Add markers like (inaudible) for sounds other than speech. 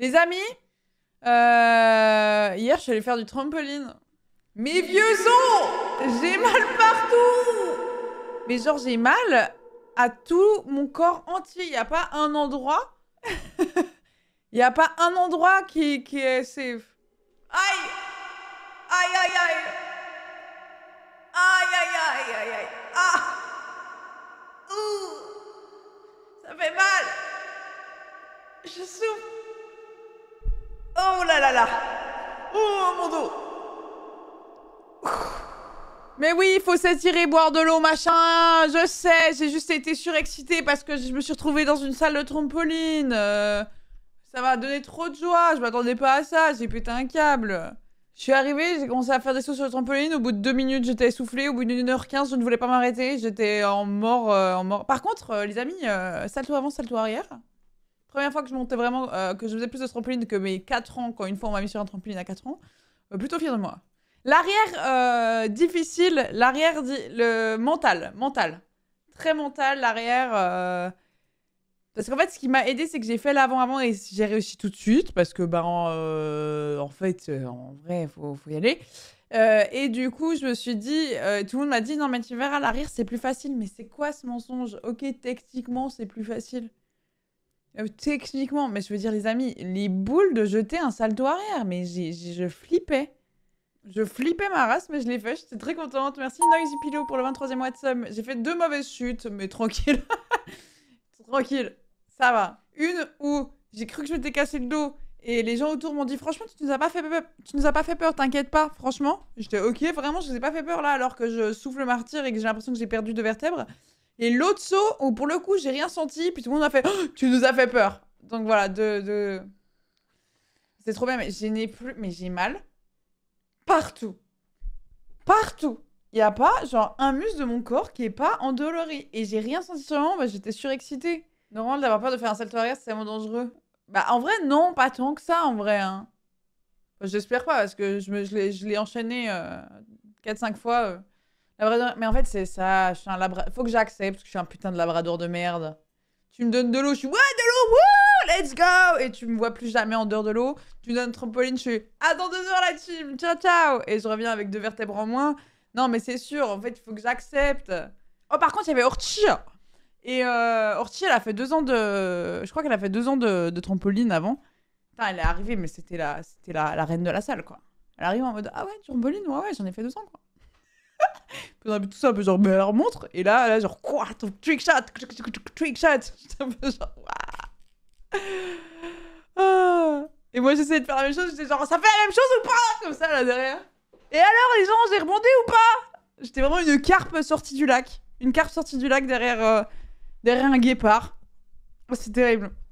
Les amis, euh, hier, je suis allée faire du trampoline. Mes vieux os J'ai mal partout Mais genre, j'ai mal à tout mon corps entier. Il n'y a pas un endroit... Il (laughs) n'y a pas un endroit qui, est safe. Aïe Aïe, aïe, aïe Aïe, aïe, aïe, aïe, aïe Ah Ouh Ça fait mal Je souffre Oh là là là Oh mon dos mais oui, il faut s'attirer, boire de l'eau, machin. Je sais, j'ai juste été surexcitée parce que je me suis retrouvée dans une salle de trampoline. Euh, ça m'a donné trop de joie. Je m'attendais pas à ça. J'ai pété un câble. Je suis arrivée, j'ai commencé à faire des sauts sur le trampoline. Au bout de deux minutes, j'étais essoufflée. Au bout d'une heure quinze, je ne voulais pas m'arrêter. J'étais en mort, euh, en mort. Par contre, euh, les amis, salto avant, salto arrière. Première fois que je montais vraiment, euh, que je faisais plus de trampoline que mes 4 ans, quand une fois on m'a mis sur un trampoline à 4 ans. Euh, plutôt fier de moi. L'arrière, euh, difficile. L'arrière, le mental. Mental. Très mental, l'arrière. Parce qu'en fait, ce qui m'a aidé, c'est que j'ai fait l'avant-avant et j'ai réussi tout de suite. Parce que, ben en, fait, en vrai, il faut, y aller. et du coup, je me suis dit, tout le monde m'a dit, non, mais tu verras, l'arrière, c'est plus facile. Mais c'est quoi ce mensonge Ok, techniquement, c'est plus facile. Euh, techniquement, mais je veux dire, les amis, les boules de jeter un salto arrière, mais je flippais. Je flippais ma race, mais je l'ai fait, j'étais très contente. Merci Noisy pour le 23e mois de somme. J'ai fait deux mauvaises chutes, mais tranquille. (laughs) tranquille, ça va. Une où j'ai cru que je m'étais cassé le dos et les gens autour m'ont dit franchement tu nous as pas fait peur, tu nous as pas fait peur, t'inquiète pas, franchement. J'étais ok, vraiment je vous ai pas fait peur là alors que je souffle martyr et que j'ai l'impression que j'ai perdu deux vertèbres. Et l'autre saut, où pour le coup, j'ai rien senti, puis tout le monde a fait oh, Tu nous as fait peur. Donc voilà, de. de... C'est trop bien, mais je n'ai plus. Mais j'ai mal. Partout. Partout. Il n'y a pas, genre, un muscle de mon corps qui est pas endolori. Et j'ai rien senti seulement, le j'étais surexcitée. Normal d'avoir peur de faire un salto arrière, c'est tellement dangereux. Bah, en vrai, non, pas tant que ça, en vrai. Hein. J'espère pas, parce que je, me, je l'ai enchaîné euh, 4-5 fois. Euh. Mais en fait, c'est ça. Je suis un Faut que j'accepte que je suis un putain de labrador de merde. Tu me donnes de l'eau, je suis ouais, de l'eau, let's go Et tu me vois plus jamais en dehors de l'eau. Tu me donnes trampoline, je suis ah, dans deux heures la team, ciao ciao Et je reviens avec deux vertèbres en moins. Non, mais c'est sûr, en fait, il faut que j'accepte. Oh, par contre, il y avait Orchi Et euh, elle a fait deux ans de. Je crois qu'elle a fait deux ans de, trampoline avant. Putain, elle est arrivée, mais c'était la, c'était la, la reine de la salle, quoi. Elle arrive en mode ah ouais, trampoline, ouais, ouais, j'en ai fait deux ans, quoi. Puis tout ça, un peu genre, mais elle leur montre. Et là, là, genre, quoi Ton trick shot Trick shot (laughs) un peu genre, ah. Et moi, j'essayais de faire la même chose. J'étais genre, ça fait la même chose ou pas Comme ça, là, derrière. Et alors, les gens, j'ai rebondi ou pas J'étais vraiment une carpe sortie du lac. Une carpe sortie du lac derrière, euh, derrière un guépard. Oh, c'est terrible.